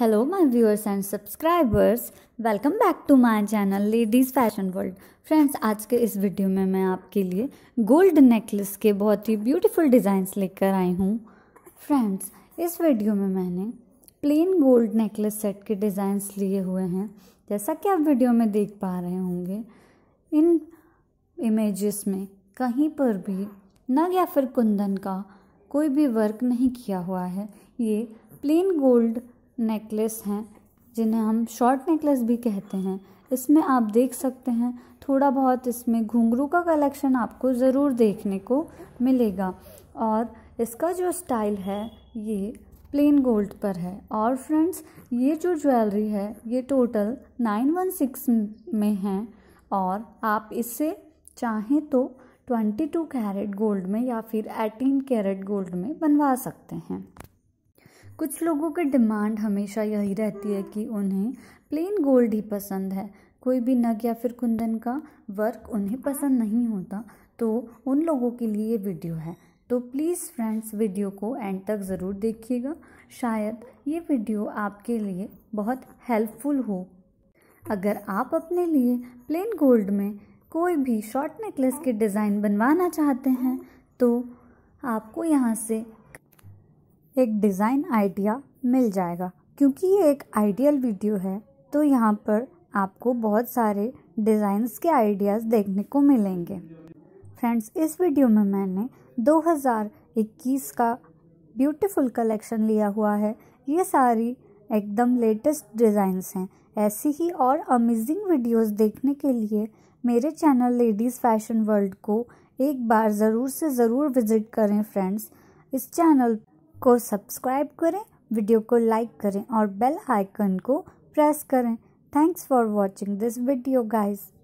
hello my viewers and subscribers welcome back to my channel ladies fashion world friends आज के इस video में मैं आपके लिए गोल्ड नेकलेस के बहुत ही ब्यूटीफुल डिज़ाइंस लेकर आई हूँ फ्रेंड्स इस वीडियो में मैंने प्लेन गोल्ड नेकलेस सेट के डिज़ाइंस लिए हुए हैं जैसा कि आप वीडियो में देख पा रहे होंगे इन इमेजेस में कहीं पर भी नग या फिर कुंदन का कोई भी वर्क नहीं किया हुआ है ये प्लेन गोल्ड नेकलेस हैं जिन्हें हम शॉर्ट नेकलेस भी कहते हैं इसमें आप देख सकते हैं थोड़ा बहुत इसमें घुंघरू का कलेक्शन आपको ज़रूर देखने को मिलेगा और इसका जो स्टाइल है ये प्लेन गोल्ड पर है और फ्रेंड्स ये जो ज्वेलरी है ये टोटल नाइन वन सिक्स में है और आप इसे चाहें तो ट्वेंटी टू कैरेट गोल्ड में या फिर एटीन कैरेट गोल्ड में बनवा सकते हैं कुछ लोगों की डिमांड हमेशा यही रहती है कि उन्हें प्लेन गोल्ड ही पसंद है कोई भी नग या फिर कुंदन का वर्क उन्हें पसंद नहीं होता तो उन लोगों के लिए ये वीडियो है तो प्लीज़ फ्रेंड्स वीडियो को एंड तक ज़रूर देखिएगा शायद ये वीडियो आपके लिए बहुत हेल्पफुल हो अगर आप अपने लिए प्लेन गोल्ड में कोई भी शॉर्ट नेकलेस के डिज़ाइन बनवाना चाहते हैं तो आपको यहाँ से एक डिज़ाइन आइडिया मिल जाएगा क्योंकि ये एक आइडियल वीडियो है तो यहाँ पर आपको बहुत सारे डिज़ाइंस के आइडियाज़ देखने को मिलेंगे फ्रेंड्स इस वीडियो में मैंने 2021 का ब्यूटीफुल कलेक्शन लिया हुआ है ये सारी एकदम लेटेस्ट डिज़ाइंस हैं ऐसी ही और अमेजिंग वीडियोस देखने के लिए मेरे चैनल लेडीज़ फैशन वर्ल्ड को एक बार ज़रूर से ज़रूर विज़िट करें फ्रेंड्स इस चैनल को सब्सक्राइब करें वीडियो को लाइक करें और बेल आइकन को प्रेस करें thanks for watching this video guys